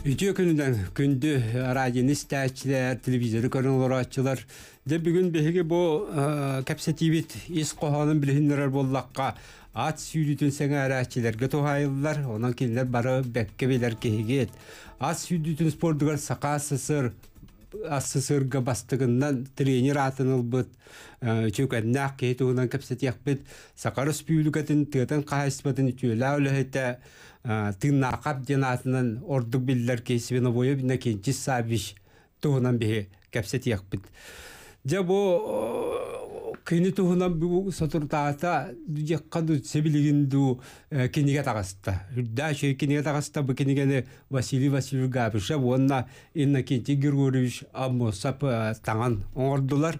Үтіе күнінен күнді радионы стәчілер, телевизоры көрінлер атчылар. Де бүгін бігі бұ кәпсетивит ес қоғанын білгінлерер боллаққа ат сүйдітін сәңі әрәтчілерге тұғайылылар, онан келінлер бары бәкке белер кегет. Ат сүйдітін спордығар сақа сысыр, ассысырга бастыгыннан тренер атыныл быт чөкәннәк кейтуынан кәпсетияқ бит сақар республикатын тыгатын қайсыбатын түйелә үләһетә тыыннаақап жанаатынан ордук биллер кейсибин обойо бина кенчи саабиш туһунан бе кэпсетиякпит жа бу э, кыйны туһунан бу сотуртаата дуякка ду себилигин ду э, киниге тагаста үрдаа чөй киниге тагаста бу кинигени василий васильевич габышев онна иннокентий григорьевич аммосап э, таңан оңордулар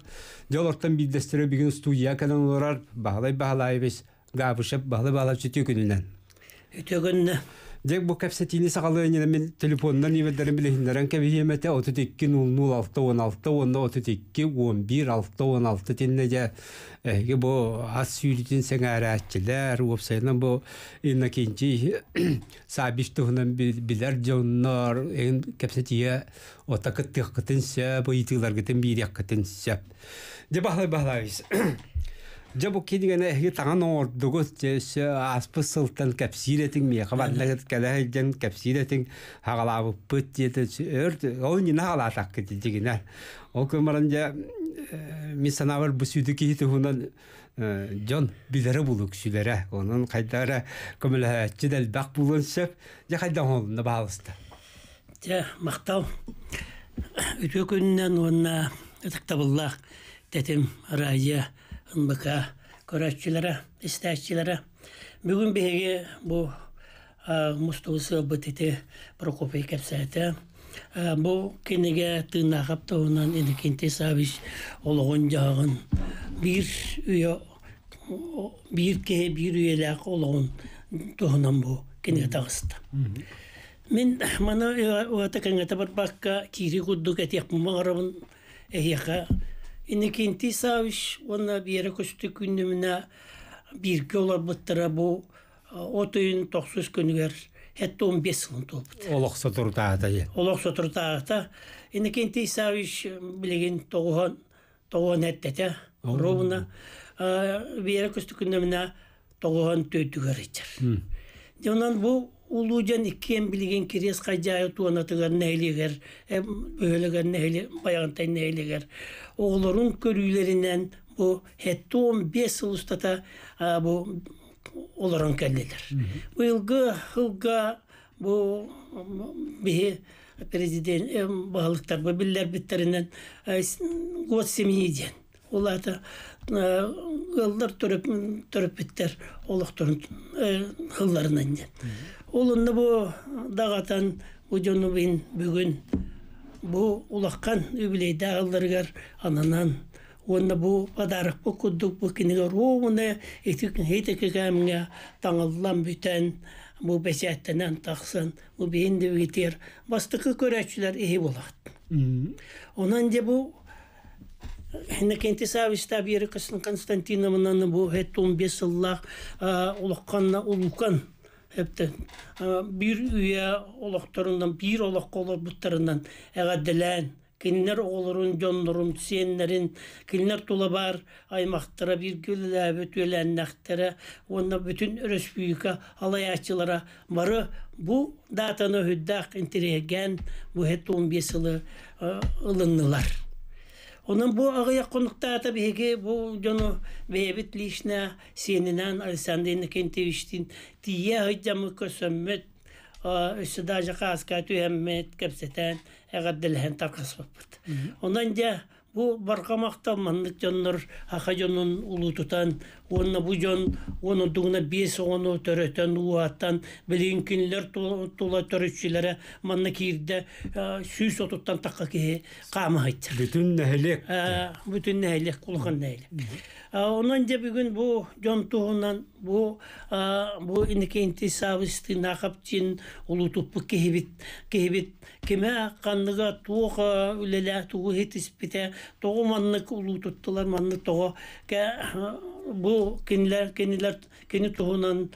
жолортон билдестере бүгүн студия каналларар бағалай баалайбыз габышев баалы бағалай сүтүү күнүнөн үтөгөннө Дек бу капсатини сагалыгына мен телефоннан ибедерин билеһиннәрен кәбиемете 32 16 32 11 16 тенне эге бу бу билер эн Жабу кедигене хи таган ор дугут жеш аспы сылтан капсиретин э, ми хабарлыгыт кадахи жан капсиретин хагалабы пыт жете өрт ол не нагалатак кети дигине. Ол көмаран жа мисанавар бусюды кихити хунан жон э, билері булу күшілері. Оның қайдары көмілі жедел бақ булын жа қайдан олында бағалысты. Жа, мақтау. Үтө күннен онна ұтықта бұллақ, дәтім райы быка көрәтчілері, істәтчілері. Бүгін беге бұл мұстуысы бұтеті Прокопий кәпсәті. Бұл кенеге тынағап тауынан ені кенте сабиш олығын жағын бір үйе bir kehe bir üyelik olağın tohunan bu kene tağıstı. Мен мана уата каңата бар бакка кири куддук этияк мума арабын эхияка Иннекенти Савиш, он бері күсті күніміне бірге олабыттыра бұл отойын 90 күнігер 15 on besin toput. Oloksa turtaata ye. Oloksa turtaata. Indi kenti savish biligin toğuhan біліген ettete. Rovuna. Bir yere kustu gündemine toğuhan töytügar içer. Ondan bu ikiyen oğulların körüylerinden bu hette 15 yıl ustata e, bu оларын кәлделер. Бұл ылғы, ылға бұл бігі президент бағалықтар бұл білдер біттерінен год семейден. Оларды түріп, түріп біттер ден. Олынды бұл дағатан бүгін бу улаккан юбилейде алдыргар ананан онна бу подарок бу кудук бу бүтән бу тахсын бу бастыкы көрәчләр булат онан де бу Хинекенти сависта бирекасын Константиновнаны бу эптен бир үйе олохторундан бир олоқ колор буттарынан эгаделен киннер оғлырын жоннорун сиеннерин киннер тула бар аймактара бир көлеләбе төләннәхтәре онна бүтүн республика алаячылара бары бу датаны хүддәк интереген бу 15 ылы Onun bu ağıya konukta ata bege bu jonu bebit lişne seninen Alessandrina Kenteviştin diye hıcamı kösömmet Üstüdaja eğer dilhen бу баркамакта маннык жоннор аха улутутан онна бу жон ону дугуна бес ону төрөтөн уаттан билинкинлер тула төрөчүлөрө манна кирде сүйс отуттан такка ки қамы бүтүн нәйлек бүтүн нәйлек кулхан Онан де бүгін бұл jontuğundan бұл bu indiki intisabıstı nakapçın ulutupu kehibit kehibit kime kanlıga tuğa ülele tuğu hetispite tuğu manlık ulututtular manlık tuğu ke bu kinler kiniler kini tuğunan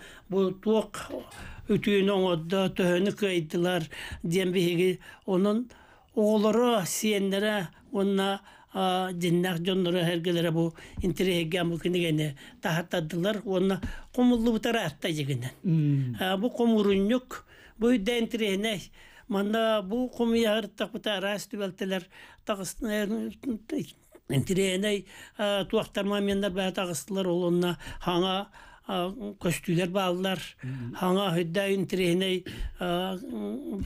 диннах жоннору хергелере бу интерегге мукинигене тахаттадылар онна кумуллу бутара атта жегенен бу кумуруннюк бу дентирегене манна бу кумияртак бутара астыбалтелер тагыстын интерегене туактарма мендер бая тагыстылар олонна хаңа көстүлер бааллар аңа хөддә интреней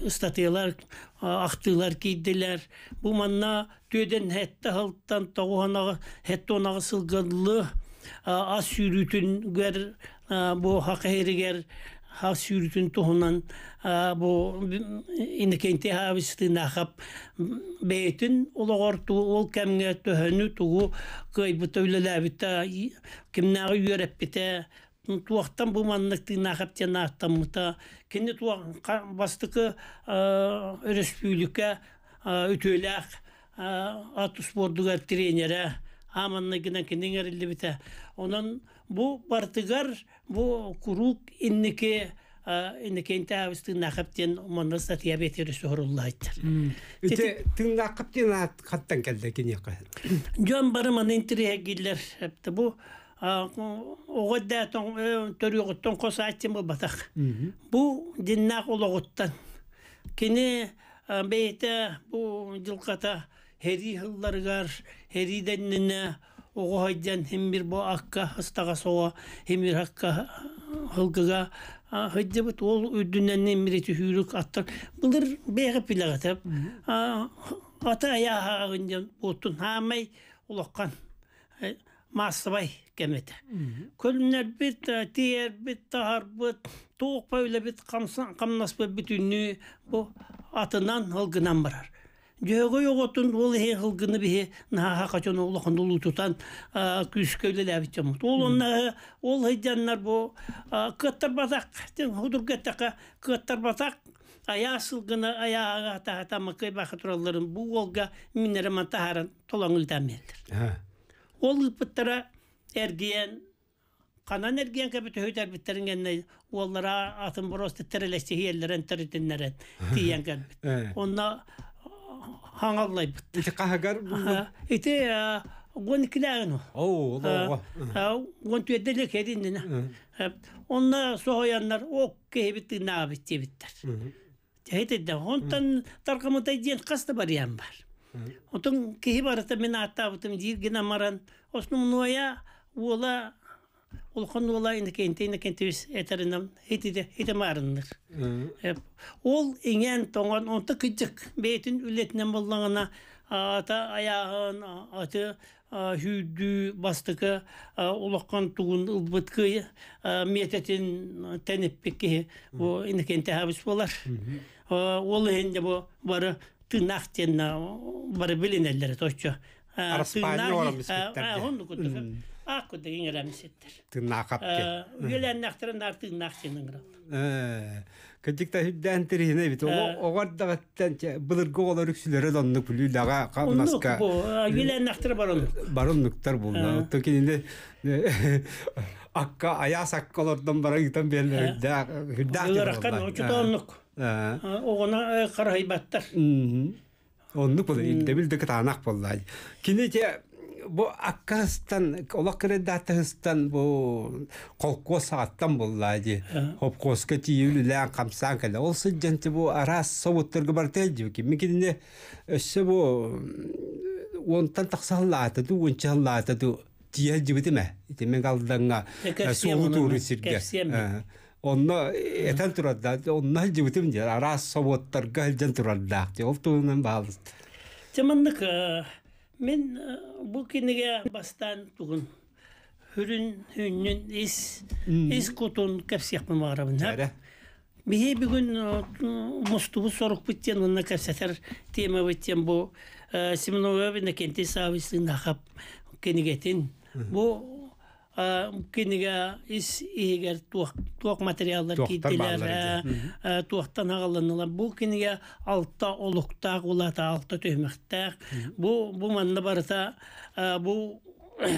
статьялар актылар кийделер бу манна төден хәтта халтан тогуана хәтта онага сылгынлы ас сүрүтүн гөр бу хакырыгер ха сүрүтүн туһунан бу инекенте хабисты нахап бейтин улогорту ол кемге төһөнү тугу кайбы төйлеләбитә кимнәгы йөрәп бите туақтан бұманнықты нақапте нақтамыта кені туақ бастықы э, республика э, өтөләк э, атус бордуга тренера аманны гына кенеңер бите онан бу бартыгар бу курук иннике иннекен тәбісті нақыптен мұны статья бетері сұғырылла айттыр. Үті түң нақыптен қаттан кәлді кенеқі? Жон бары мұны интерия келдер огодда э, төрүгөттөн косо айтым батак бу диннак улогуттан кини э, бейте бу жылката хери хылларгар хери деннине огохайдан химбир бу акка ыстага соо химбир акка э, хылгыга хыджыбыт ол үдүнен мирити хүрүк аттар былдыр беге пилагатап ата аяга гындан бутун хамай улоккан массабай кемете. Көлмнер бит, э, тиер бит, тағар бит, тоқ бөйлі бит, қамнас бит бүтінні бұл атынан ғылғынан барар. Жөгі оғытын ол ең ғылғыны бе наға қачон ол қындылу тұтан э, күшкөйлі ләбіт жамыт. Ол онна ол хейдянлар бұл э, көттір батақ, құдыр көттіқа көттір батақ аясылгына аяға тағата мақай бақы тұраларын бұл олға минерман тағарын толаңылдан белдір. Ол ұлпыттыра эрген канан эрген кебит хөйтер биттерингенне уоллара атын просто терелести хиеллерен теритиннерен тиен кебит. Онна хаңаллай бит. Ити кахагар Ити гон о Оу, о Гон төйдәле кединне. Онна соһаяннар ок кебит набит тибиттер. Тәйдә дә гонтан таркамыта дин кысты бар ям бар. Отын кеһи барата мен атабытым дир генә маран. Осну нуя уола улхан уола ин кенте ин кенте үс этеринам хитиде хите марындыр ол иңен тоңан онты кыжык бетин үлетнен болланына ата аяғын аты хүүдү бастыкы улаккан тугун ылбыткы мететин тенеппекке инекенте абыс болар ол эхенде бу бары тынак дена бары билинелер точо аққы деген рамисеттер тыннақапке үйелән нақтыры нарты нақтенің боллай бу аккастан олаккредатыстан бу колко сааттан буллади хопкоска тиюлүлән камсан кале ол сыджанты бу арас совуттерге бартелди ки микинне өссө бу онтан таксаллаата ду унчаллаата ду тия жибитиме итемен калданга суу туры сирге онно этен турадда онна жибитим же арас совуттарга элжен тураддаак ол туунан баалыс Теманнык Мен э, бұл кенеге бастан түгін. хүрін хүннен ис ис кутун кепсияқпын барабын. Әрі. Бие бүгін э, мұстуы сорық біттен ұнна кәпсәтер тема біттен бұл э, Семенова біне кенте савистың нақап кенегетін. Бұл киниге ис игер туак туак материалдар киттилер туактан агалланылар бу киниге алтта олуктак улата алтта төймөктак бу бу манна барыта бу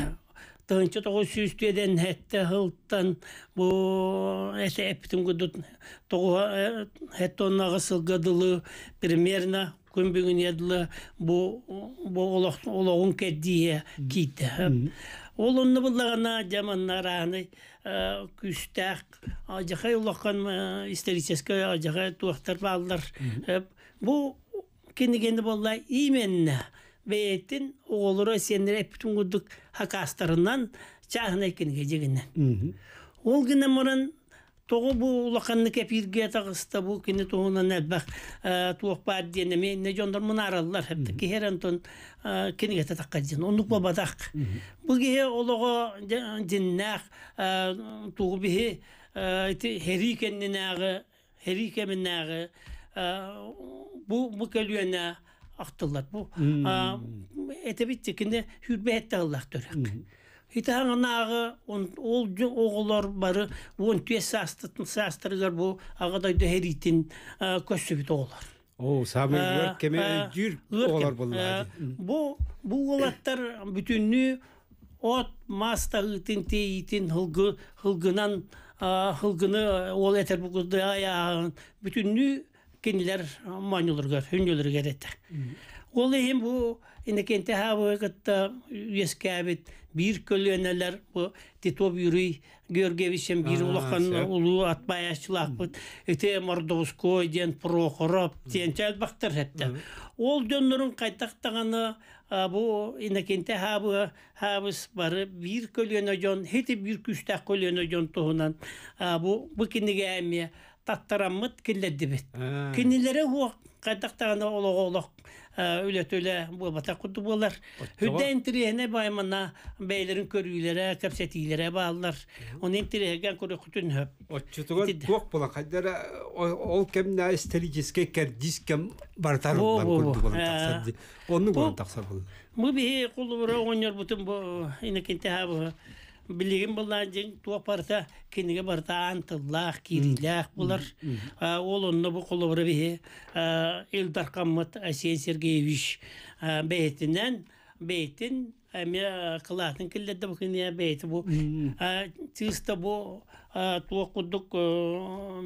тыынчы тогуз сүүстүеден хетте хылттан бу эсе эптим гудут тогу э, хетте оннагы сылгадылы примерно күн едылы бу бу олоғын кеддие кийте Олынны жаман нараны э, күстәк, ажақай ұлаққан э, исторической ажақай туақтар балдар. Э, Бұл кені-кені болла именна бейеттін оғылыры сендер әптін құдық хакастарынан чағына кенге жегінен. Ол гына мұрын Тоғы бұл лақанны кәпірге тағыста бұл кені тоғынан әлбәқ э, туақ бар дені мен не жондар мұн аралылар әбді кехер антон кені кәті таққа ден онық бабадақ бұл кехе олығы деннәқ туғы бігі хәрі кәннен ағы хәрі кәмін ағы бұл бұл кәлуәне ақтылар бұл әтәбітті кені хүрбәетті аллақ төрәк Итаң нағы, ол оғылар бары, он тез састытын састырылар бұл ағадай херитін көсі біт оғылар. О, самый өркеме жүр оғылар бұлады. Бұл олаттар бүтінні от маста ытын те итін хылгы хылгынан хылгыны ол этер бугузды аяғын бүтінні кенілер манюлар гөр, хүнюлар Ол эм бу инекенте хавыгытта үескәбит бир көлөнәләр бу титоп юрый бір бир улахан улу атбаячлак бут. Эте мордовской ден прохоров тенчәл бактыр хәтта. Ол дөннөрүн кайтактаганы бу инекенте хавы хавыс бары бир көлөнә жон хети бир күстә көлөнә жон туһунан бу бу кинеге әме таттарамыт килләдебет. Кинеләре қайтақтағаны кайтактаганы ологолок öyle öyle bu болар kutu bolar. Hüdde intirehne baymana beylerin körüylere, kapsetilere bağlar. Onu intirehgen kuru kutun höp. Otçutugan kuak bola kadara ol kem na билигин булдан жең парта киниге барта антыллах кирилах булар ол онно бу колобра бихе элдар каммат асен сергеевич бейтинен бейтин кылатын киллерде бу киния бейти бу чисто бу туа кудук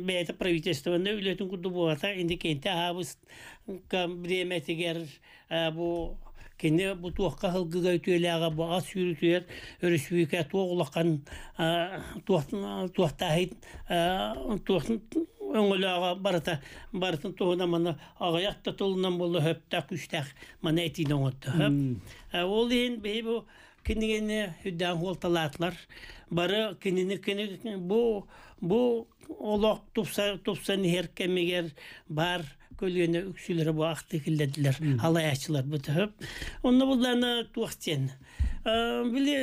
бейти правительствоны үлөтүн куду ата инди кенте абыз бреметигер бу кене бу туакка хылгыга үтүләгә бага сүрүтүер өрүсүкә туоглакан туактахит туактын өңөлөөгө барата бартын туһуна мана агаякт тутулунан болду хөптак күчтак мана этин оңотто ол эн бейбу кинигени хүддан холталаатлар бары кинини кини бу бу олок тупса тупсан херкемигер бар көлгені үксілері бұл ақты келдеділер, алай әчілер бұл тұхып. Оны бұлданы туақтен. Э, Біле,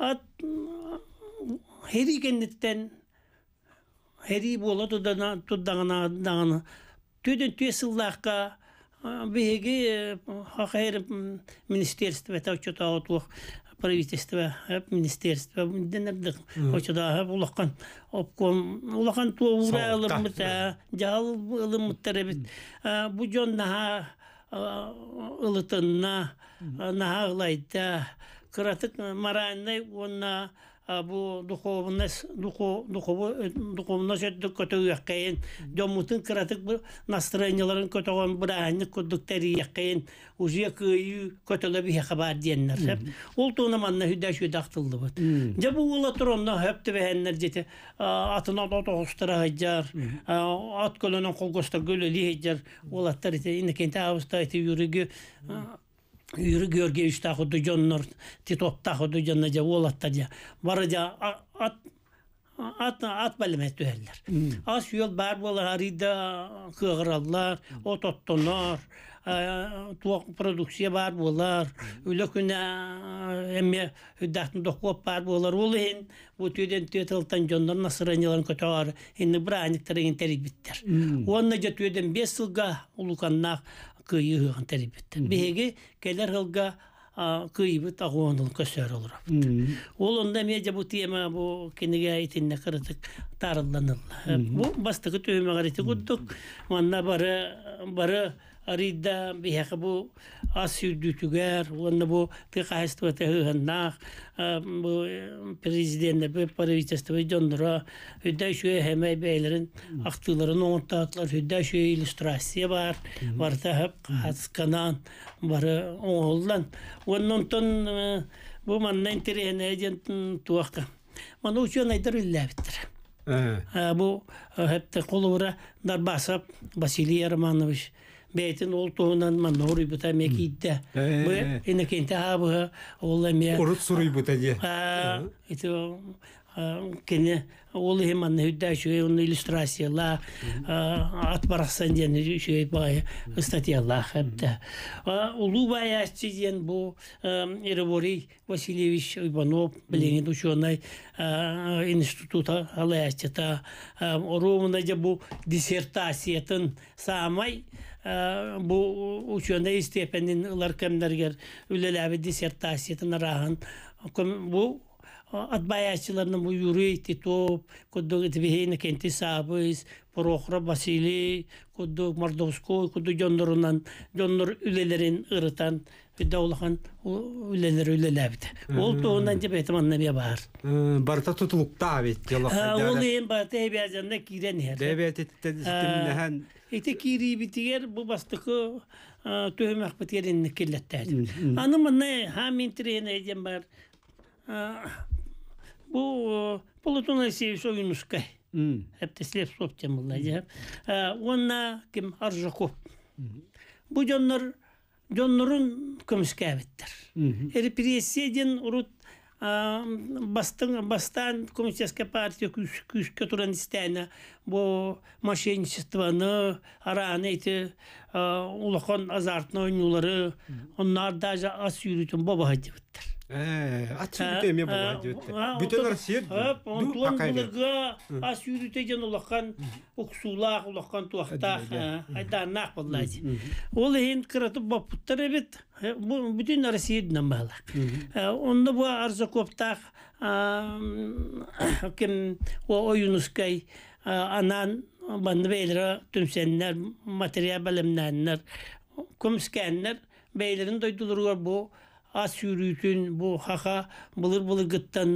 ат, әрі кенеттен, хері бола тұддағына, дағына, түйден түйе сылдаққа, э, беге э, хақайыр министерство, тәучі тауы правительство, министерство, дендердик очуда улаккан обком улаккан туура алымыта, жал алымыттар бит. Бу жон наха ылытынна нахалайта кыратык маранны онна bu duhovnes duho duhovo duhovno jetdi kötöýäkkeýin dömütün kratik bu настроенияларын kötögön bıraýanyk ködükteriýäkkeýin uziýe köýü kötöle bir habar diýenler hep manna bu bu үйрі көрге үш тақуды жоннор титоп тақуды жонна же олатта же бары же ат ат ат бәлемет түһәлләр ас юл бар бола харида кыгыраллар ототтонор туак продукция бар болар үлө күнә эме үдәтен дохлоп бар болар ул ин бу түйдән түйетылтан жоннор насыраниларын көтәр инне браниктер тери биттер онна жа түйдән бес сылга улуканнак кыйы ыган тәрбит. Беге келер хылга кыйбыт агонул көсөр олур. Ол онда медиа бу тема бу кинеге айтынна кырытык тарылданыл. Бу бастығы төймө гарити куттук. Манна бары бары Арида биһәхе бу асю дүтүгәр уонна бу тыхаһыстыва тэһыһаннаах бу э, президент бу правительство дьоннора үддә иллюстрация бар барта бары э, бу маннан э. василий романович бәйтін ол тоғынан маннор үйбіта мекидді. Бұл инекенте абыға ол әме... Ұрыт сұр үйбіта де. Ете кені ол ем анны үдді шөй оны иллюстрацияла ат барақсан ден шөй бай статьяла хәбді. Улу бай әсті ден бұл Эреборий Васильевич Иванов білеген ученый института алаястета. Ромына де бұл диссертациятын самай bu учёнда истепенин ларкемдергер үлеләбе диссертациятын рахан bu отбаячыларны бу юрейти топ кудук тибиһин кенти сабыз порохра басили кудук мордовской кудук жондорунан жондор үлелерин ырытан даулахан үлелер үлеләбит ол тоонан деп айтыманна бе бар барта тутулукта бит ол ен барта эбязанда кирен хер эте кири битигер бу бастыкы төһөмәк битигерин келлеттәр аны мына хамин тренерден бар Бұл полутуна сей согинушка. соптем Онна ким аржаку. Бу жоннор жоннорун Репрессияден урут бастан бастан коммунистическая партия күш туран истәне бу мошенничествоны араны әйтә улахан азартны ас ачы бите эме болған жөттө бүтөлөр сир онтулон булырга ас үрүтө жан улаккан уксулак улаккан тулактак айдааннаак боллаати ол ээн кыратып баппуттар эбит бүтүн россиядинен онда бу арзакоптак ким оюнускай анан банды бейлера түмсеннер материал бейлерин дойдулурга бу ас үйрүйтүн бу хаха былыр былыр гыттан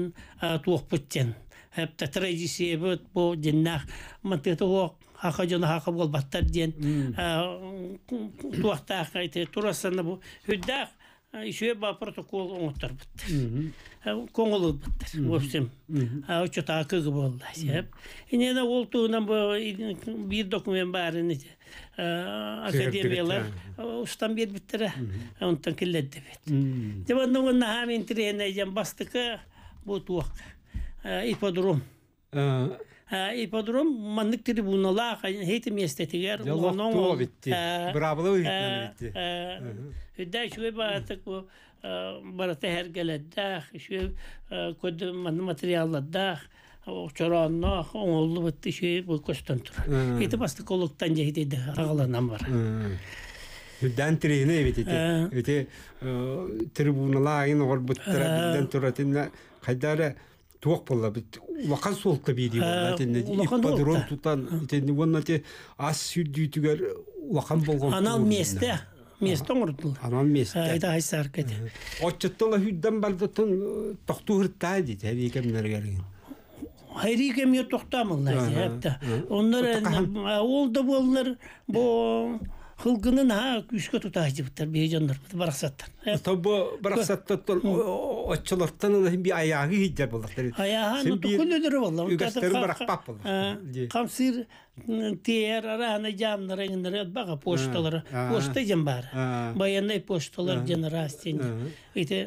туокпуттен хепте традиция бут бу диннах мантыты хаха жана хаха болбаттар диен туактаах айты турасана бу хүддах еще протокол оңыттар бұттыр. Коңылы бұттыр, өпсім. Өчет ақығы болды. ол туынан бір документ барын академиялар ұстан бер Деп хамин бұл ипподром ипподром маннык тири буналах хейти местетигер лоно битти браблы битти да шуе баатык бу барата хер геледдах шуе код ман материалладдах Чораннах оңолу битти шуе бу костон тұр. Ити басты колуктан жейди агаланам бар. Дән тирейіне бит ете. Ете трибуналайын орбуттыра дән туратынна қайдары туох болла бит улахан солта биди болла э, ипподрон тутан итенни вонна те ас сүддүйтүгөр улахан болгон анан месте э? месте оңурдул анан месте э, айда айсар кете отчеттала хүдден бардытын токту хырта дит эви кемнергерин Хайри кемге тоқтамылар. Онлар ол да боллар. Бо хылгынын а күшкө тута жыбыттар бейжоннор бараксаттар тобо бараксаттар отчолортан да би аягы хиджар болдактар аягы күлөлөрү болла үгәстер баракпак болла камсыр тер арана жамнар эңнер бага почталар почта жем бар баяндай почталар жен растен ите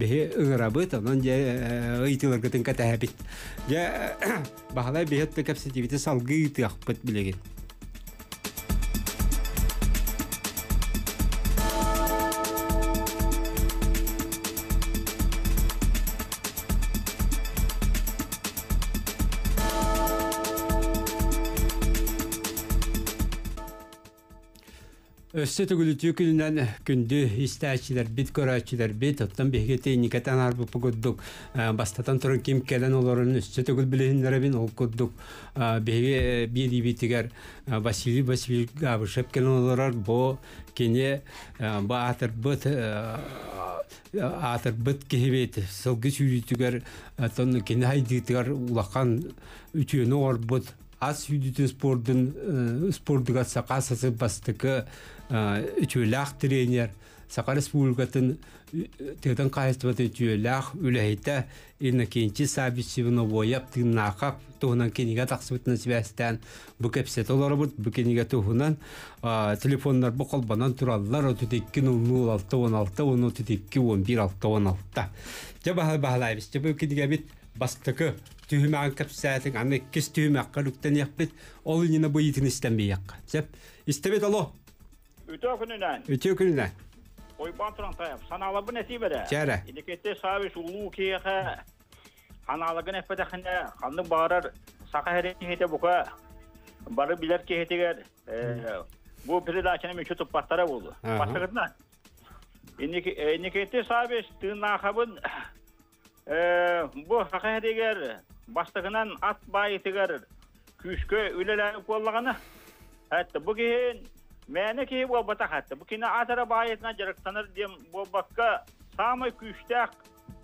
беһи ыгырабыт онон же э, ыйтылыргытын катаһабит же бахалай беһетте капситивити салгы ытыахпыт билигин Өссө төгүлүтүү күнүнөн күндү истәчилер бит көрәчилер бит оттан бехете никатан арбы погоддук э, бастатан турун ким келен олорун өссө төгүл билеһиннеребин ол коддук э, беге бири битигер э, Василий Васильевич Гавышев келен олорор бо кене ба атыр быт атыр быт кебет сылгы сүйрүтүгер тон кене хайдыгар улакан үтүөнө орбут ас сүйдүтүн спордун спордуга сакасасы бастыкы үчүлээх э, тренер Сақа Республикатын э, тыдан кайыстыбат үчүлээх үлэйте инна кенчи сабичивна бояп тыгнаахап туһунан кениге тахсыбытына сибәстән бу кепсет олорбут бу телефоннар бу колбанан тураллар отутикки алты он алты он отутикки он бир алты он алта бахалайбыз ол Өтө күнүнөн. Өтө күнүнөн. Ойбан Турантаев, саналабы нәсибеде. Чәре. Идекетте сави шулу киеха. Ханалыгын эфедәхне, ханны барар сақа хәрен хете бука. Бары билер кехетегер. Бу передачаны мен чөтүп баттара болду. Баттырдына. Идекетте сави тынахабын бу сақа хәрегер бастыгынан ат байтыгер күшкө үлеләнеп боллаганы. Хәтта бу кехен Мәне ки бата батахатты. Бу кина атара байетна жарак санар дем бу бакка самый күштәк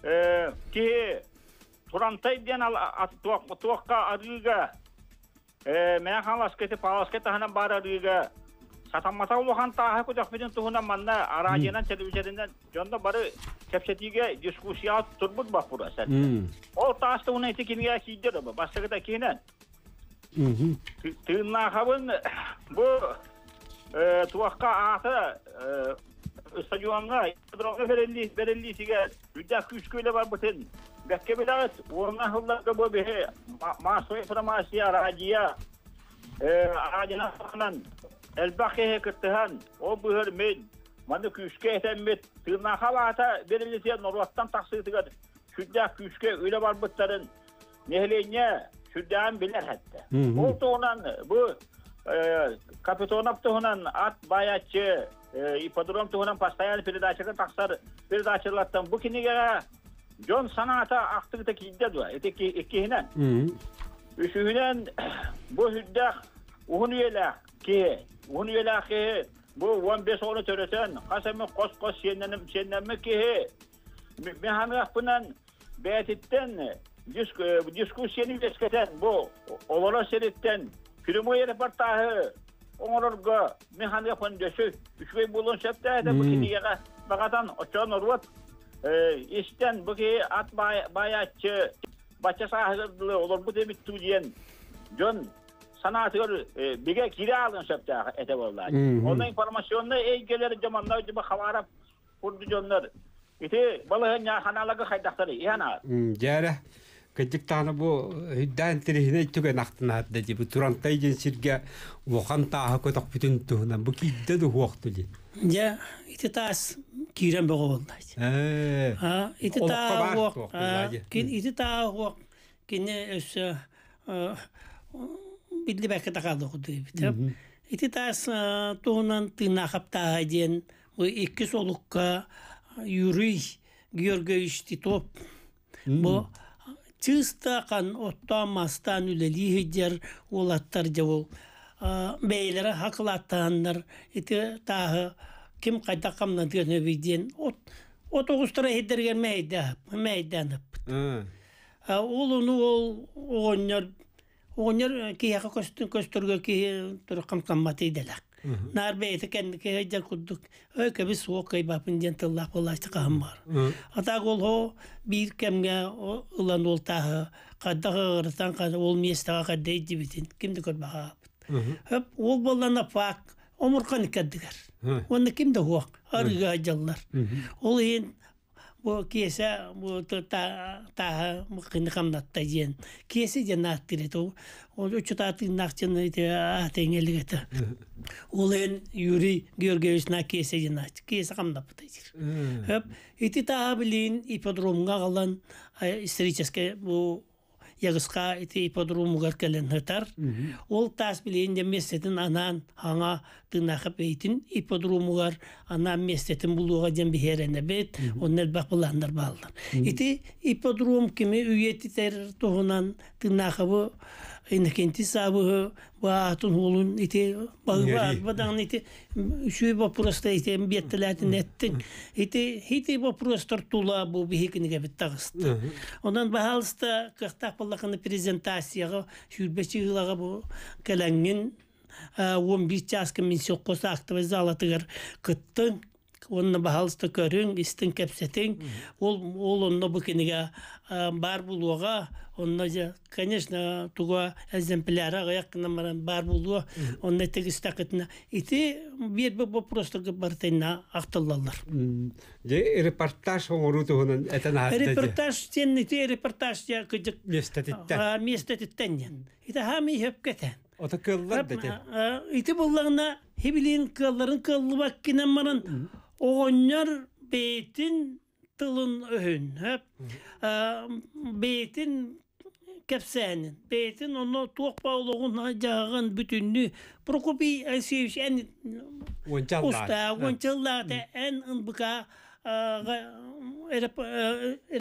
э турантай ден ал аттуак туакка арыга э мен халас кете палас кете хана бар арыга сатаммата улухан таа ку дахмидин туһуна манна аражынан телевизордан жонда бары кепсетиге дискуссия турбут бак бура сәт. Ол таасты уны тикинге сидер ба басыгыда кинен. Мм. Тынна бу توقع عطا استجوامنا يدرون فرلي فرلي سيجا رجع كوش كيلا باربتن دكة بلاد ورنا هلا كبو به ما سوي فرماسيا راجيا عاجنا خنان الباقي هيك التهان Капитонов туһунан ат баячы, ипподром туһунан постоянно передачага тахсар передачалаттан бу кинигага жон санаата актыгыта кийде дуа. Этеки эккиһинен. Үшүһүнен бу хүддах уһун үйелэх ки, уһун үйелэх ки, бу 15-10 төрөтөн касамы кос-кос сенненим сенненми ки. Механах бунан бәтиттен дискуссияны ескетен бу олора сереттен Primoye reportajı. Onurga mehane fondösü. Üçbey bulun şepte de bu hmm. kidiyega. Bakadan oçan orvat. E, işten bu ki at bayatçı. Baça sahırlı olur bu demit tuğdiyen. John sanatör e, bige kira alın şepte ete vallahi. Hmm, hmm. Onun informasyonunu eygeleri zamanla gibi havarap kurdu jonlar. İti balığın ya hanalaga kaydakları. İhana. Gere. Кэтик таны бу хиддан э, тирехне түген ахтына хатта дип турантай ден сиргә вохан таһа көтөк бүтән түнен бу китте ду вохты ди. Я ите тас кирем бого бол. Э. А ите та вох. Кин ите та вох. Кин эс э бидли бакка та кадык дип. Э. Ите тас э, тунан тина хапта ден бу икки солукка юрый гёргөй ишти топ. Бу қан оттан мастан үлелі хидер улаттар жол бейлері хақылаттаннар Еті тағы ким қайта қамнадыны биден от от оғыстыра хидерге мәйда мәйданып ол уну ол оғоннер оғоннер кияқа көстүргө ки тур қамқамматы иделек нарбейте кенники хайджа куддук өйкө бис суок кайбапын ден тыллах болашты кахым бар атак ол хо бир кемге ылан ол тахы каддага ырытан ол местага каддей дибитин кимди көрбагапыт хөп ол боллана пак омуркан каддигер онда кимде хуак арыга жаллар ол ен ол та таа кыныкамнатта диен кеси ден наактирет ол учутаатынактенатеңелигете ол эн юрий георгиевич на кесе денат кеси камнапытадир ити таа билин ипподромга калан исторический бу ягыска ити ол анан аңа кынахап эйтин ипподруму бар ана местетин булууга ден бихерене бет оннер бак буландар баалар ити ипподрум кими үйетитер тогунан тынахабы инакенти сабы баатын уулун ити багыбар бадан ити үшүй вопроста ити беттелетин эттин ити хити вопростор тула бу бихикиниге биттагысты онан баалыста кахтак баллакыны презентацияга шүрбечи ылага бу келенген он бит жаскымен сек қоса актыбай залатыгар кыттың онны баалысты көрүң истин кепсетең ол ол онно букиниге бар булуга онно конечно туға экземпляра аякына маран бар булуа онно тегистакытна ити бир бу вопросту бартына актыллалар же репортаж оңору тугунан этана репортаж тен ити репортаж я кыдык местетиттен местетиттен ити хами хепкетен Ота кыллар дете. Ити буллагына хибилин кылларын кыллы баккинен маран огоннор бейтин тылын өһүн. Хәп. Бейтин кепсәнен. Бейтин оны туак паулугун жагын бүтүннү Прокопий Алексеевич эн уста гончалларда эн ынбыка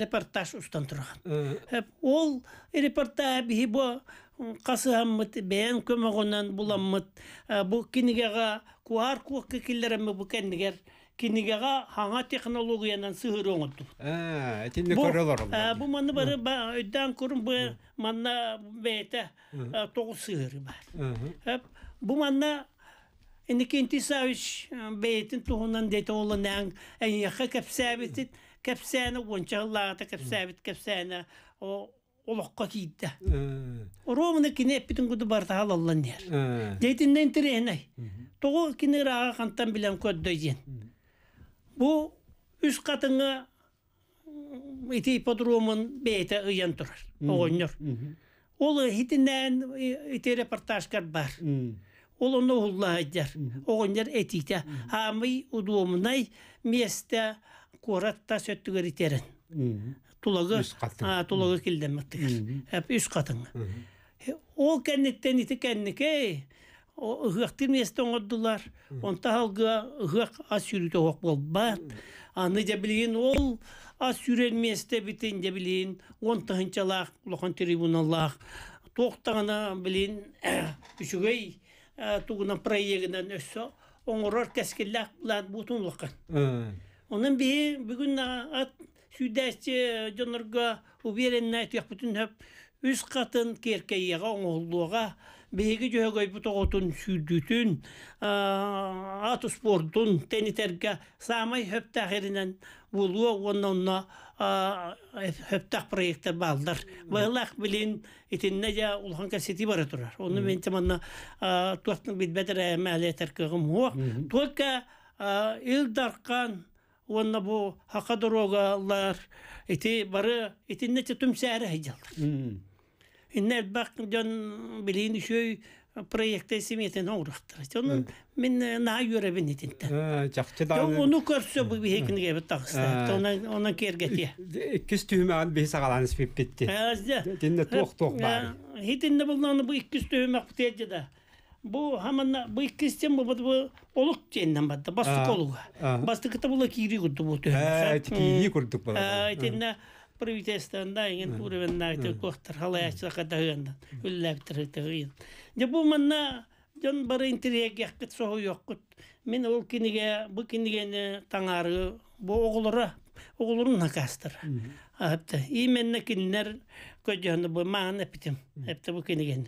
репортаж устан турган. Ол репортаж бибо қасыхаммыт бәйән көмөгөнөн буламмыт ә, бу кинигага куар куакка киллеремме бу кеннигер кинигага хаңа технологиянан сыһырөңөтү этинне ә, көрөлөр ә, бұл маны бары өйдөн көрүн бу манна бейте тогуз сыһыры бар бу манна Эникенти савич бейтин туһунан дейте олынан әйяха кәпсәбитит кәпсәне ончаллата кәпсәбит кәпсәне о олоққа киитті ә. ровно кине эппитин куду барта алаллан дер ә. дейтинден тиренай тогу кинерага кантан билен көддөй диен бу үс қатыңы ити подромун бейте ыйан турар огоннор ол хитинен ити репортажкар бар ол оны уллаадяр огоннор этикте хамый удумнай месте коратта сөттүгөр итерин тулага а тулага үс катын. Ол кәннеттен ите кәннеке ыгыктыр местен Онта халга ыгык ас ок болбат. Аны же билген ол ас месте битен де билген он лохан трибуналлах билен проегинен өссө оңорор кескиллак би бүгүн Сүдәсте дөнөргә увереннәт як бүтән һәп үз катын керкәйгә оңоллуга беге җөгәй бу тогытын сүдүтүн ату спортун тенитергә самай һәп тәгәренен булуы оннонна һәптәк проекты балдар. Байлах билин итинне я улхан кәсети бара турар. Оны мен таманна туактың бит бәдәр мәле тәркәгем хок. Тока илдаркан уонна бу хака дорогалар ити бары итиннете сәре хайдалар инне бак дон билин шөй проекте семетен аурахтар. Onun hmm. min na yöre ben та жакчы да. Onu көрсө bu бу хаманна бу кистен бу бу олук тенден бадда бастык олуга бастыкта була кири гуту бу тө кири курдук бала айтенна правительствонда ген уровенна айты кохтар халаячла кадаганда үлләптер тәгин де бу манна жон бары интерек яккыт соо яккыт мен ол киниге бу кинигени таңары бу оглора оглурун накастыр апта именне киннер көдөһөн бу маана битим апта бу киниген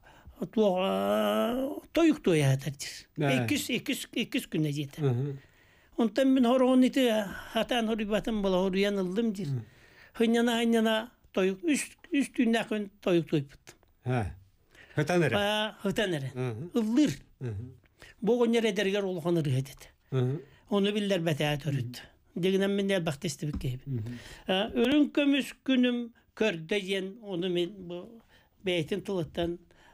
Э, той, той хто я тартис. 200 200 күнә җит. Онтан мин һөрәгәне те, атән һөрәгәтәм була, үрәнәлдем дир. Хыняна, айняна, той үст үст үндә көн той той бит. Хә. Хәтанере. А, хәтанере. Ылдыр. Бөгең ярый ул ханыр әйтте. Уны биләр бәте әтүт. Дәген мин дә бахтысты бик. Өрүнг көмүш көнүм көрдә уны мин бу бәйтин түләтән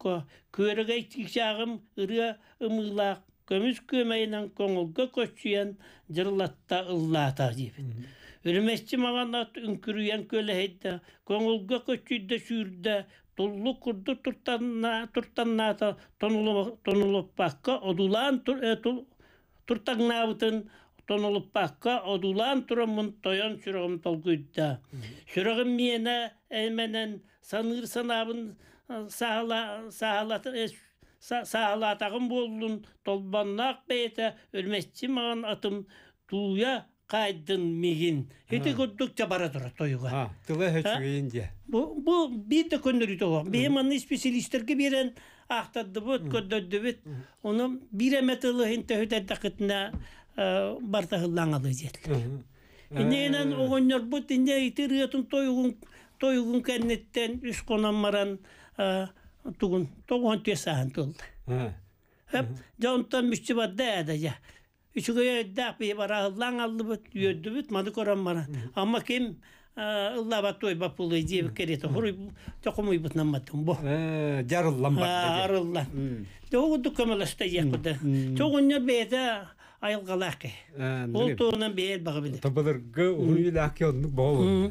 көрігей жағым ыры ымылақ көміс көмейнен көңілгі көшчен жырлатта ыллата дейбін. Үрмесчі мағанат үңкірген көлейді, көңілгі көшчүйді сүйірді, туллу курду туртанна туртанната тонулуп бакка одулан э, туртагнабытын тонулуп бакка одулан турамын тоян сүрөгүм толгуйда сүрөгүм миэне эменен саңыр санабын сағала сағалатыр сағалатағым болдын толбаннақ бейті өлмесчі маған атым туя қайдын мигин эти көддүк жабара тура тойуга тылы хечугенде бу бұл бир да көндөрү тоо бем аны специалисттерге берен ахтаддыбыт көддөддүбүт уну бир эме тылы хинте хөтер дакытына ә, бартагыллаңалы жет ә. иненен огоннор бут ине итирыятын тойугун тойугун кеннеттен үш конаммаран маран тугун тогон тесаан тул. Э. жонтан мүчче бар дәдә я. Үчүгә дәп би бара лаң алды бит, йөдү бит, мады көрәм бара. Амма кем ылла батой бапулы дип керет. Хуруй токумуй бит намматым Э, Жарыллан бар. Арылла. Тогу дукамалашта якуда. Тогунны беде айылгалакы. Ол туынан бел багы биле. Табылыр гы уйлакы онны болу.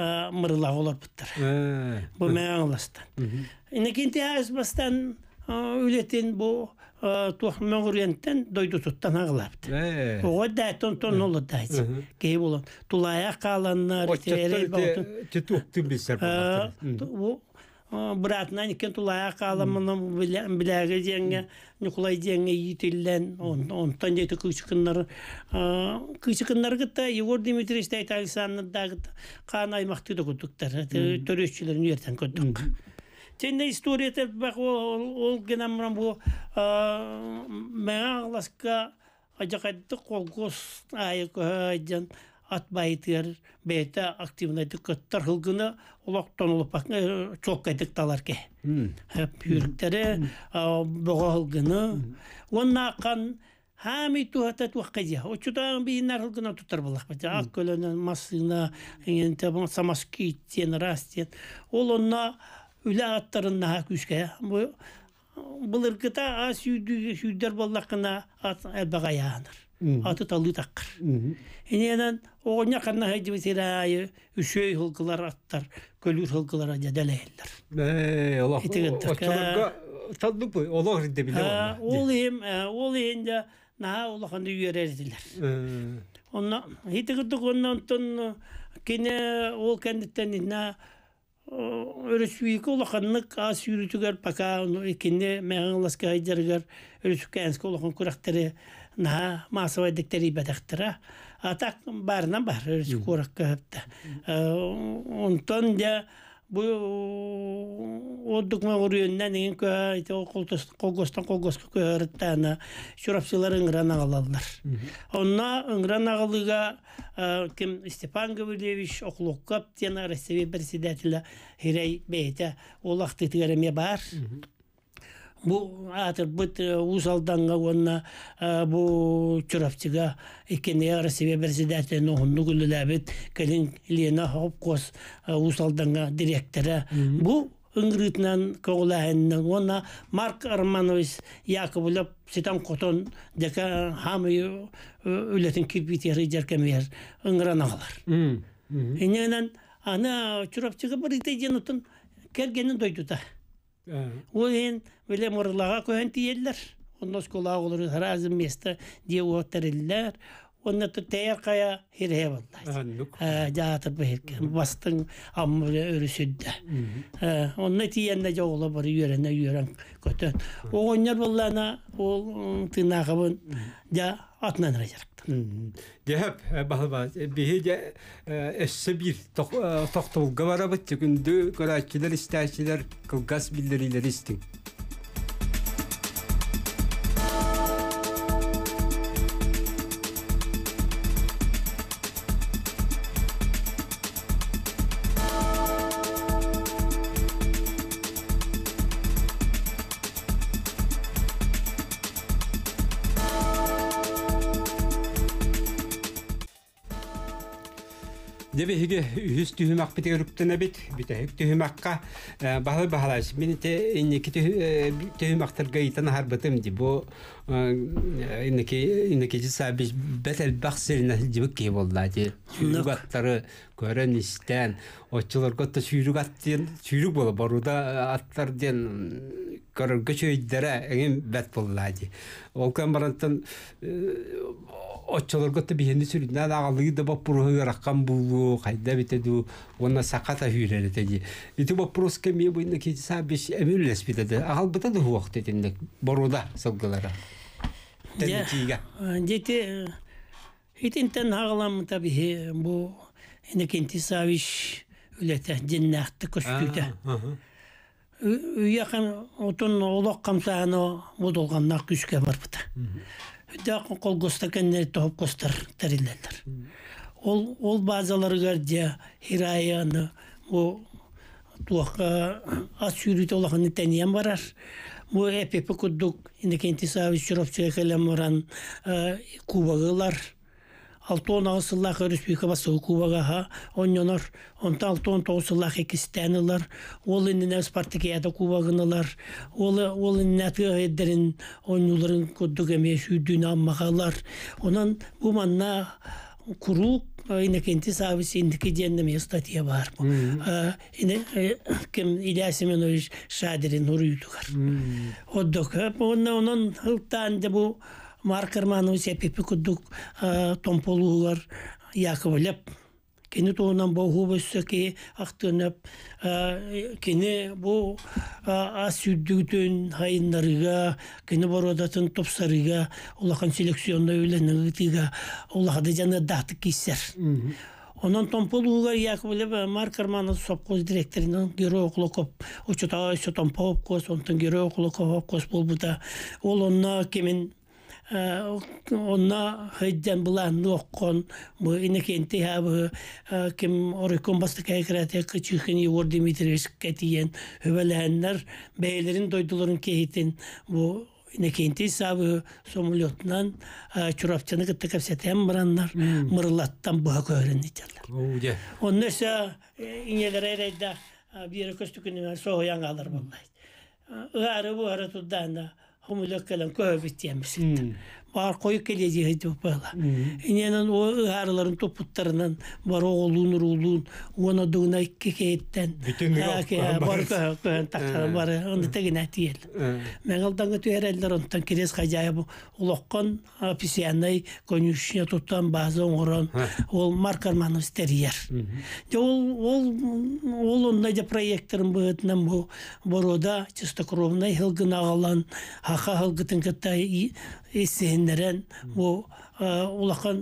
Э, мырыла олар бұттыр. Э, бұл э. мәң аңластан. Инекенте әзбастан үлетін бұл тух мөңүрентен дойду туттан агылапты. Ого да тон тон олы да. Кей болон тулая каланнар бұратынан кен тулая қаламыны біләгі деңге нұқылай деңге етілден онтан деті күшікінлар күшікінлар гытта Егор Дмитриевич дайт Александрда гытта қан аймақты да көттіктер төрешчілерін ертен көттік Тенде история тәп бақ ол ол генамрам бұл мәңа ғыласқа ажақайтты қолғос айы көйден атбайтыр бейте активно диккет тархылгыны улоктон улупак э, чокка талар ке. Э, бого богылгыны онна кан Хами тухата тухкадия. Очутан би нарылгына тутар булак. Ак көлөнөн массына, энте самаски тен растет. Ол онна үле аттарына күшке Бу былыргыта ас юдер боллакына ат әбәгә э, аты талы таққыр. Иненен оғыня қанна хайдыбы сирайы, үшөй хылқылар аттар, көлүр хылқылар жадалайылдар. Бәй, Аллах, осталарға талды бұй, Аллах ринде ә, Ол ем, ә, ол енді де, наға Аллаханды үйерерділер. Ә. Онна, хитігідік онна ұнтын, кені ол кәндіттен инна, өрөсүйік олақаннық ас үйрүтігер, пока кені мәңіласқа айдергер, өрөсүйік әнскі олақан күрақтары, наһа маасыбайдыктер ибэтэхтара атак барна бар өзү курак кэпте онтон да бу оддук мөгүрүннен деген көйте колгостан колгоско көрүттана чурапсылар ыңран агалалар онна ыңран агалыга ким Степан Гаврилевич оклуккап тена Россия председателя хирей бейте улахты тигереме бар бу атырбыт э, усалданга э, бу чураптига икене россия председатель нохунну гүлүләбит лена э, директора бу ыңгырытынан марк романович яковлев ситам хамы ана чураптига бир ите ұтын ол ен білем орлаға көһөн тиеллер оннос кулаа харазым онна ту тээр кая хирэ болла. Э жаатып бехке. Бастын аммыра өрүсүддө. Онна тиенне жоголо көтө. боллана ол тынагыбын жа атнан райжарыкты. Дехеп балба бихе бир гавара бит күндү истечилер кылгас билдирилер биһиги үһүс түһүмак бите үрүптен бит битэһик түһүмакка баһалайс те инники түһүмактар гайтан харбытым ди бу инники инники жиса бис бетел бахсерина көрөн истен оччулорготто аттен сүйрүк боло баруда э, аттар ден көрөргө эң бет боллаади ол кан барантан оччолорготто биһенни сүрүннен агалыгы да кайда Эне кенти савиш үлете диннахты көстүте. Уяхан отун олоқ камсааны мудолганнак күскө барбыта. Үдак кол гостакеннер топ костар тарилдер. Ол ол базаларга де хираяны о туака асюрүт олахны тенем барар. Бу эпепе кудук инекенти савиш чурап чекелем баран кубагылар алтуонага сыллаах республика баса укубагаха онньонор онта алтуон тогуз сыллаах экистенылар ол иннене спартакиада кубагыналар ол ол иннеатыэддерин оннуларын коддук эме онан бу манна инекенти индики бар бу ким илья семенович шадирин маркарманов сепепи кудук томполуулар яковлеп кини туунан богу бөссөки актөнөп ас бу хайындарыға, кені бұрадатын топсарыға, топсарыга селекционда селекционный ғытыға, олақады жана дақты кейсер. Онан томпол угар Яковлева Маркарманов совхоз директорының герой оклоков учутаа сотомпов кос онтың герой оклоков кос болбуда ол онна кемин онна хайдан була ноккон бу инекенти хабы ким орикон басты кайкрате кычыхын Егор Дмитриевич кетиен хөбәләннәр бәйләрен дойдуларын кейтен бу инекенти сабы самолетнан чурапчаны кытты капсетем бараннар мырлаттан буга көрен дитәләр. инелер инегәрәйдә бирә көстүкне соян алыр булмай. Ыры бу ыры туддан да قوم لك لنكوها في التيام ستة бар қойып келеді дейді бала иненен арыларын топуттарынан бар оғылуын рулуын оны дуына кекееттен бар онда тегіне тиел мен алданғы түйерелдер онтан керес хозяев улоққан писиянай конюшня туттан базы оңырон ол маркарманов стерьер ол ол ол ондай да проекторын быытынан бу борода чистокровный хылгын ағалан хаха хылгытын кытта эсен кеннерен бу улахан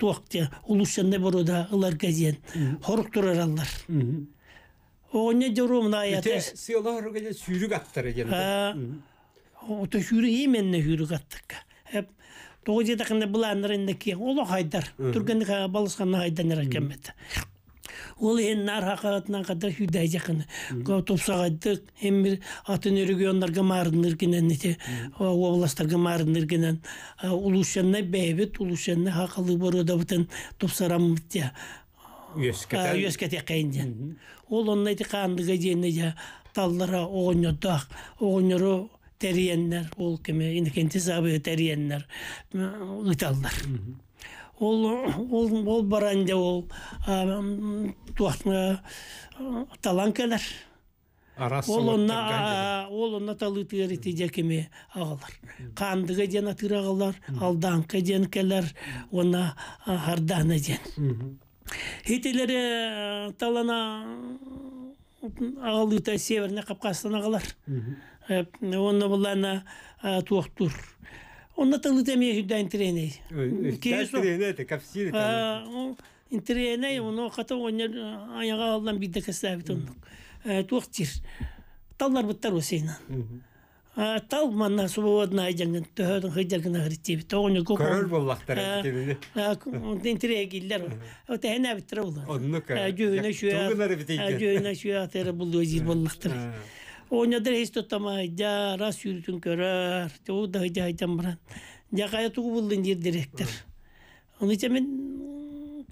туакте улушанны борода ылар газен хорук турараллар оне мына аяты сыйлар геле сүйрүк аттар эген ото сүйрүк именне сүйрүк аттык эп тогоз жетакында буланыр инде ки оло хайдар тургенди балышканны хайдан эркемет ол эн нар хакатынан кадра хүдай жакын тупсагайдык эм бир атын региондарга маардыргинен эти областтарга маардыргинен улушенне бэбит улушенне хакылы борода бутен тупсарамытя үйөскете кайын ол онун эти каандыга жээне жа таллара огоньодак огоньоро териеннер ол кеме инекенти сабы териеннер ыталлар ол ол ол баран ол таланкалар талан келер ол онна ол онна талы тыйрыты декеме агалар кандыга ден атырагалар алданка ден келер онна хардана ден хитилери талана агалыта северне капкастана агалар э, онна булана туохтур он на тылы теме сюда интерене. Интерене, это ко хата он аяга алдан бидде кесабит он. Туахтир. Таллар осейна. Тал манна субоводна Көрөр шуя. шуя Онядар хейс тоттама, жа рас юртун көрөр, жа да жа айтам баран. Жа кая тугу булдын жер директор. Оны иче мен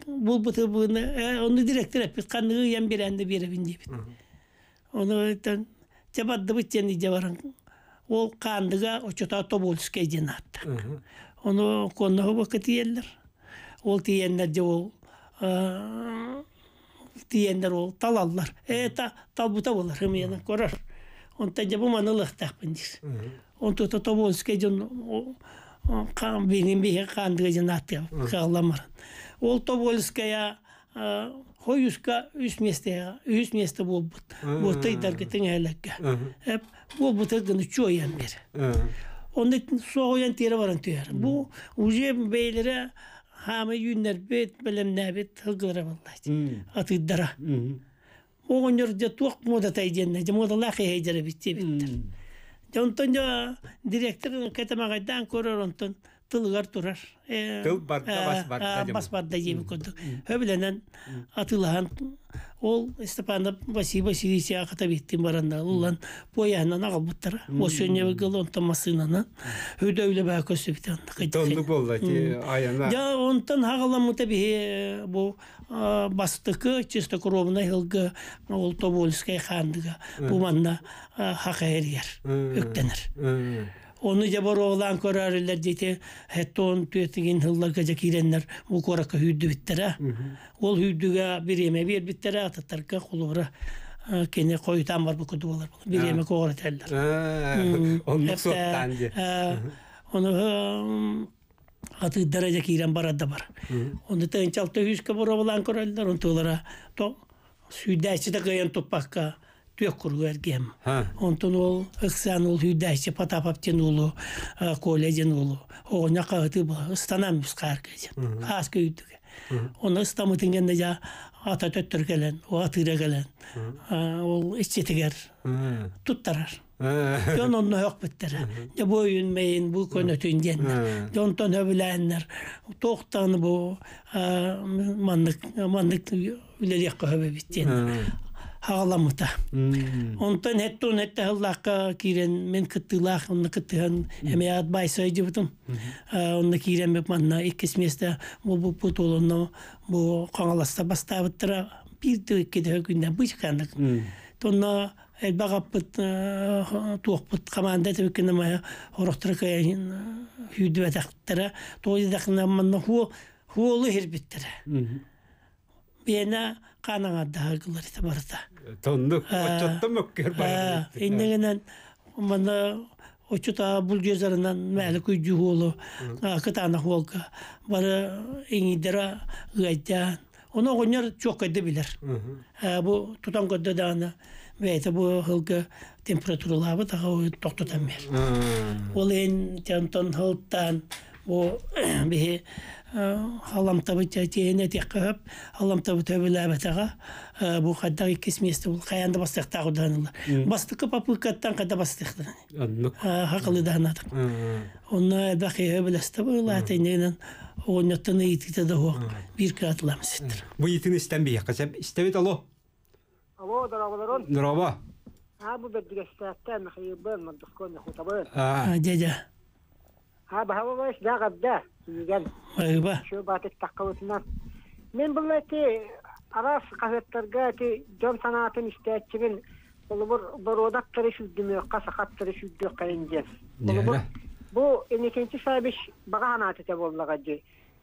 бул бутыл буны, оны директор аппет, каныгы ян беренді беребин дебит. Оны айтан, жа бадды бытчен жа Ол кандыга очота тоболус кейден атты. Оны конного бакы тиелдер. Ол тиеннер жа ол тиеннер ол талаллар. Эта талбута болар, хымияна көрөр он тәде бу маны лыхтах бендис. Он то то тобонске жон кан беген беге кан деген атты каламар. Ол тобонске я хоюска үс месте үс месте болбут. Вот ты дар кетен элекке. Эп бу бутер гыны чоян бер. Онда соğuyan тери баран түйер. Бу уже бейлере хамы юннер бет билем нәбет хылгылара боллайды. Атыддара оған жүрде тоқ мода тайденна жа мода лақи хайдара битте битте жа онтон жа көрер онтон тылыгар турар. Кыл барда бас барда. Бас барда дейм көрдік. Өбіленен атылған ол Степанов Василий Васильевич ақыта беттен баранда улан бояғынан ағыл бұттара. Осы өнебі гыл онтан масынанан өдөйлі бәе көсіпті. Тонды болды, аяна. Да, онтан ағылан мұта бе бұл бастықы чистокровна хылғы ол Тобольская хандыгы бұманна хакаэргер ер, Onu jabor oğlan körerler dite hetta on tüytigin hılla gajak irenler bu koraka hüddü bir yeme bir bittere Кене бар түөк кургуэр кем. Онтон ол ыксан ол үйдәсе Потапов тен улу, Коля ден улу. Огына кагыты ыстанам бискар кезен. Хас Оны ыстамытынген дә ата төттөр келен, о атыра келен. Ол ичетигер. Туттарар. Дөн онны хөк биттер. Де бойын мейин бу көне түйнден. Дөн тон хөбүләннер. Тоқтаны бу маннык маннык үлелек көбе биттен хагаламыта. Онтан те мен кыттылах, онны кыттыган эме атбай бутум. Онны кирен мен манна месте бу бу бу каңаласта ху қанаңа дағылар еді барда. тондук ә, отчетті мөккер ә, бар. Иннегенен, мұны Очута бұл жезарынан мәлі көйді олы, қытаны ә, қолқа. Бары эңидера ғайттан. Оны ғонер жоқ билер білер. Бұ тұтан көйді дағына. Бәйті бұ ғылғы температуралабы тағы тоқтытан бер. Ол ең тянтан ғылттан, бұ бі халамтабы тәтене тәкәп халамтабы төбеләбәтәгә э, бу хәддә икес месте ул каянда бастыкта гуданылар бастыкы папыкаттан када бастыкты э, хакылы да анадык онна да хәбе беләстә була тәненен оннаттан итте дә хак бир катламыз бу итен истәмби касәп истәбит алло алло дарабаларон дараба А, бу бәддегәстәттән хәйбән, мәддәскән, хутабы. А, дядя а баһаба баш да мен бұл эти арас кахеттарга эти жон санаатын истечибин булбур бородак тырышудым өкка сахат тырышудым кайынже булбур бу сабиш бага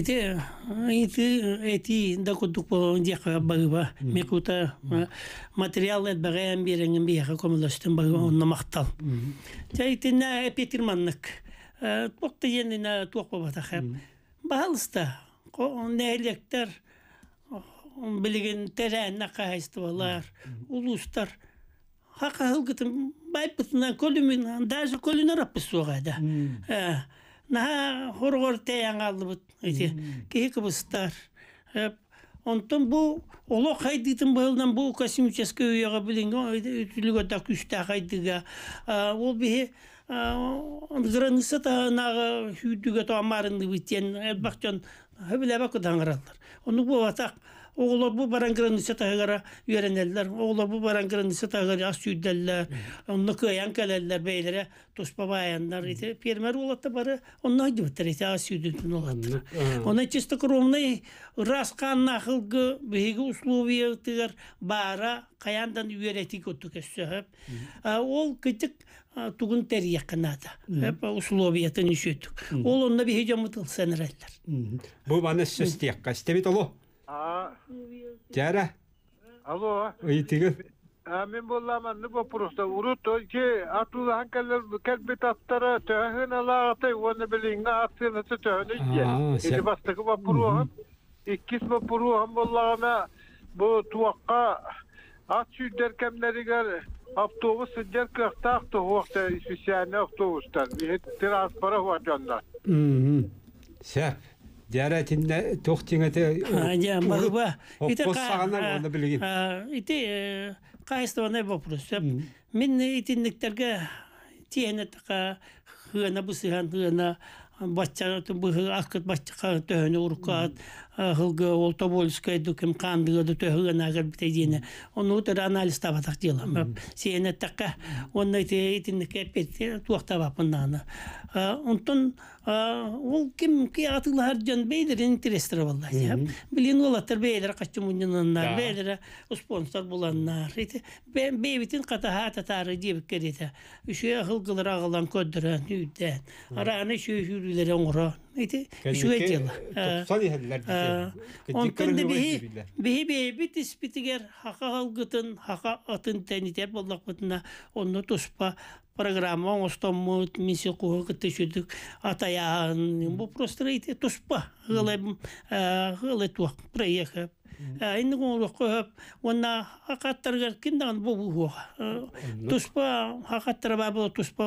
Ите ити эти да кудук по дияка багыба. Мекута материал эт багаям беренген бияка комлаштын багыба онна мактал. Жа итина эпетирманнык. Токта енина ток бабата хэм. Баалыста нәйлектер билеген тәрәнна кайстылар, улустар. Хака хылгытым байпытынан көлүмін, даже көлүнөр аппыс сугада на хоргор таян алыбыт эти кейки быстар онтон бу оло хайдытын байылдан бу космический уяга билинген өтүлүгө да күчтө хайдыга ол бихи граница тагынагы хүйдүгө тоамарынды битен элбактен хөбүләбә кыдаңыралар оны бу атак Oğla bu baran granise tahıgara üyereneller. Oğla bu baran granise tahıgara as yüddeller. Onunla köyen kaleller Ол тугун Эп Ол онда Бу сөз тиякка жара алло ыйтыгы мен болламан ныбо просто урут аттара оны бастыгы автобус специальный Дәрәтінде тоқтеңеті мағыба. Ите оны білген. Ите қайыстығанай вопрос. Э, Мен итіндіктерге тиенетіға ғына бұсыған ғына баччаратын быһы аккыт баччыка төһөне уркат э, хылгы ол тобольская дукем кандыга да төһөгө нагар битедине ону утер анализ табатак делам сиене такка онна итинне кепет э, туакта бапыннаны э, онтон ол ким киятылар жан бейдер интерестер блин билин олаттар бейдер качумуннаннар бейдер спонсор буланнар ити бейбитин катаха татары дип керите үшө хылгылар агалан көддөрөн үйдөн араны үшө билер оңро эти шу да хака хака атын тенитер боллакбытына онно туспа программа оңостоммут миси куу кытышүдүк атаяан бу просто эти туспа гылай гылай туак Айны онна бұл Туспа ба бұл туспа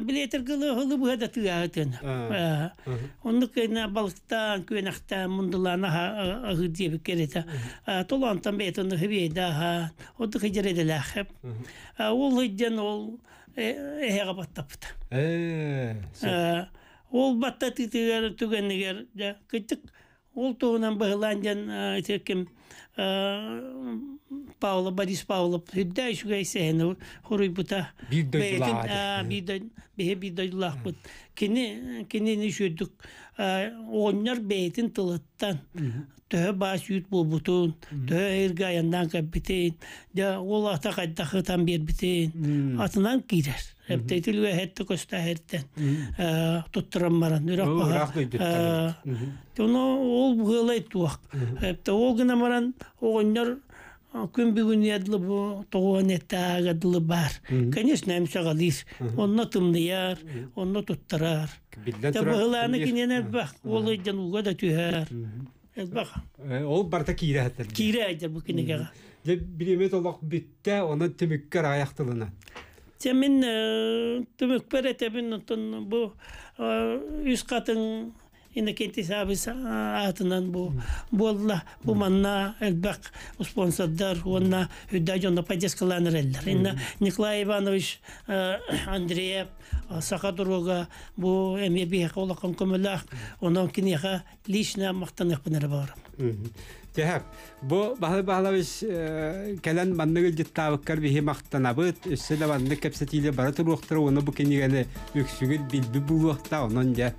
билетер гылы гылы быга э, э, э, да тыягытын оннук кена балыктан көнактан мундулана агы деп керета толантан ол хиджен ол эһега баттапты ол батта титигер ол тоонан Павла Борис Павлов хүддә ишугә исәһен оннар бейтин тылыттан тө баш ют бу бутун атынан кирер Эптейтилге хетте көстә хеттен туттырам Ол бу туақ әпте ол баран огоннор күн бүгүн ядлы бу тууган этагадлы бар. Конечно, эмсе гадис. Онно тумны яр, онно туттарар. Табыланы кинене бак, олы ден уга да түһәр. Эз бак. Ол э, барта кире хәтер. Кире әйтә бу кинегә. Я биремет олак биттә аны тимиккер аяктылына. Тем мен э, тимик бер этебен тон бу үз катын инде кетти сабыс атынан бу болла бу манна элбак спонсордар онна үддажонна поддержкаланыр элдер инна николай иванович э, андреев сахадурога бу эме биха олакан көмөлах онан кинеха лично мактанык бинер бар Тәһәп, бу баһы баһлавис э, кәлән манныгы диттавыккар бихи мактанабыт, үсселе ванны кепсетиле бара турухтыр, оны бу кенигәне үксүгер билби булуакта, онон дә